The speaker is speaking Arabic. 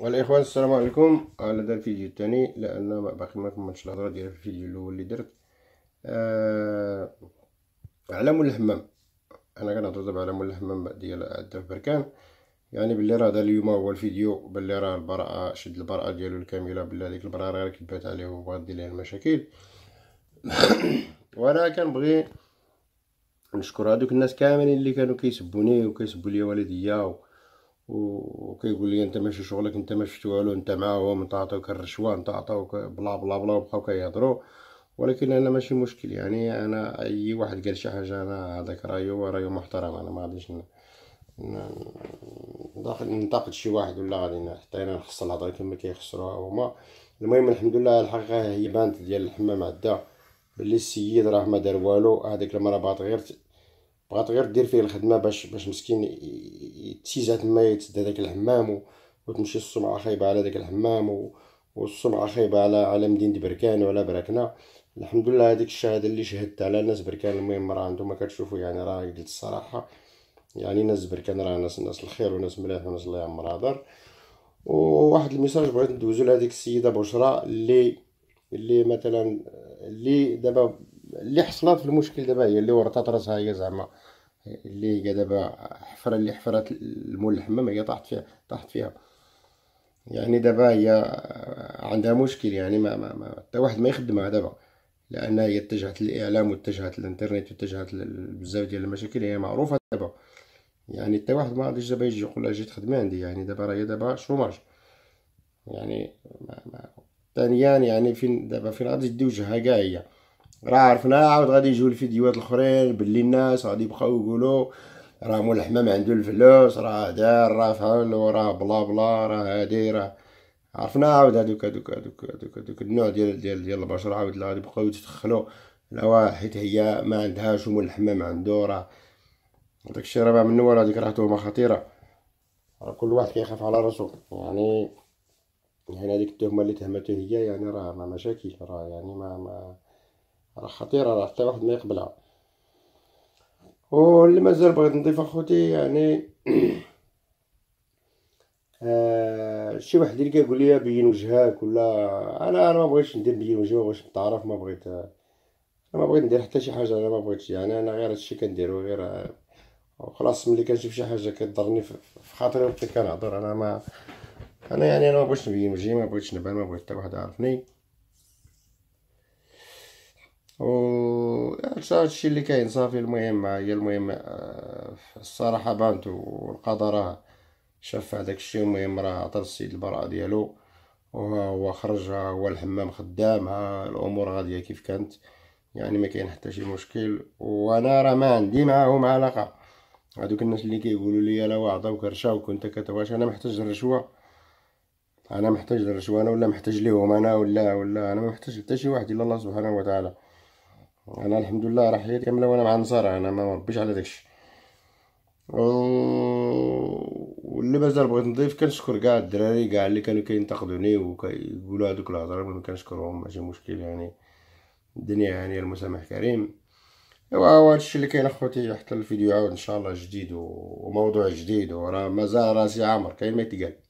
والاخوان السلام عليكم على آه، هذا الفيديو الثاني لان باقي ما كملتش الهضره ديال الفيديو الاول اللي درت آه علم الهمام انا كنهضر دابا على مول الحمام ديال عده بركان يعني باللي راه هذا اليوم هو الفيديو باللي راه البراءه شد البراءه ديالو الكامله بلا ديك البراءه راه كبات عليه وبغات دير ليه المشاكل وانا كنبغي نشكر هذوك الناس كاملين اللي كانوا كيسبوني وكيسبوا لي والديا وكيقول لي انت ماشي شغلك انت ما شفت والو انت معاهم انت عطاوك الرشوه انت عطاوك بلا بلا بلا وبقاو كيهضروا ولكن انا ماشي مشكل يعني انا اي واحد قال شي حاجه انا هذاك رايو رايو محترم انا ما غاديش ننتقد شي واحد ولا غادي حتى انا نخص الهضره كما كيخسروها هما المهم الحمد لله الحقيقه هي بانت ديال الحمام عدا اللي السيد راه ما دار والو هذيك المره بغات غير بغات غير دير فيه الخدمه باش باش مسكين اتجاه ما يتسد داك الحمام وتمشي السمعه خايبه على داك الحمام والسمعه خايبه على على مدينه بركان وعلى بركنا الحمد لله هذيك الشهاده اللي شهدت على ناس بركان المهم راه انتم كتشوفوا يعني راه قلت الصراحه يعني ناس بركان راه ناس ناس الخير وناس ملاح وناس الله يعمرها دار وواحد الميساج بغيت ندوزو لهذيك السيده بشرى اللي اللي مثلا اللي دابا اللي حصلت في المشكل دابا هي اللي ورطات راسها هي زعما اللي هي دابا حفره اللي حفرات المول الحمام هي طاحت فيها طاحت فيها يعني دابا هي عندها مشكل يعني ما ما ما حتى واحد ما يخدمها دابا لان هي اتجهت للاعلام واتجهت للانترنت واتجهت بزاف ديال المشاكل هي معروفه دابا يعني حتى واحد ما غاديش دابا يجي يقول لها جي تخدمي عندي يعني دابا راهي دابا شوماج يعني ما ما ثانيا يعني فين دابا فين غادي تدي وجهها كاع هي راه عرفنا عاود غادي يجيو الفيديوهات الاخرين باللي الناس غادي يبقاو يقولوا راه مول الحمام عنده الفلوس راه دار راه فعل وراه بلا بلا راه هادي راه عرفنا عاود هادوك هادوك هادوك هادوك هادوك النوع ديال ديال ديال البشر عاود لا غادي يبقاو يتدخلوا لا حيت هي ما عندهاش ومول الحمام عنده راه داكشي راه من ورا ديك راه تهمه خطيره راه كل واحد كيخاف على راسو يعني يعني هذيك التهمه اللي تهمته هي يعني راه ما مشاكل راه يعني ما ما راه خطيره راه حتى واحد ما يقبلها واللي مازال بغيت نضيف اخوتي يعني آه شي واحد اللي كيقول لي بين وجهك ولا انا انا ما بغيتش ندير بين وجهي واش تعرف نتعرف ما بغيت انا ما بغيت ندير حتى شي حاجه انا ما بغيتش يعني انا غير هادشي كنديرو غير وخلاص ملي كنشوف شي حاجه كضرني في خاطري وقت كنهضر انا ما انا يعني انا ما بغيتش نبين وجهي ما بغيتش نبان ما بغيت حتى واحد يعرفني و يعني هادشي اللي كاين صافي المهم هي المهم آه، الصراحه بانت والقضاء راه شاف هذاك الشيء المهم راه عطى السيد البراءه ديالو وهو خرج هو الحمام خدام ها الامور غاديه كيف كانت يعني ما كاين حتى شي مشكل وانا راه ما عندي معاهم علاقه هذوك الناس اللي كيقولوا لي لا عطاوك رشا وكنت كتواش انا محتاج الرشوه انا محتاج الرشوه انا ولا محتاج ليهم انا ولا ولا انا ما محتاج حتى شي واحد الا الله سبحانه وتعالى انا الحمد لله راح كامله وانا مع النصارى انا ما مربيش على داكشي واللي مازال بغيت نضيف كنشكر كاع الدراري كاع اللي كانوا كينتقدوني وكيقولوا هذوك الهضره ما كنشكرهم ماشي مشكل يعني الدنيا يعني المسامح كريم ايوا هادشي اللي كاين اخوتي حتى الفيديو عاود ان شاء الله جديد وموضوع جديد وراه مازال راسي عامر كاين ما يتقال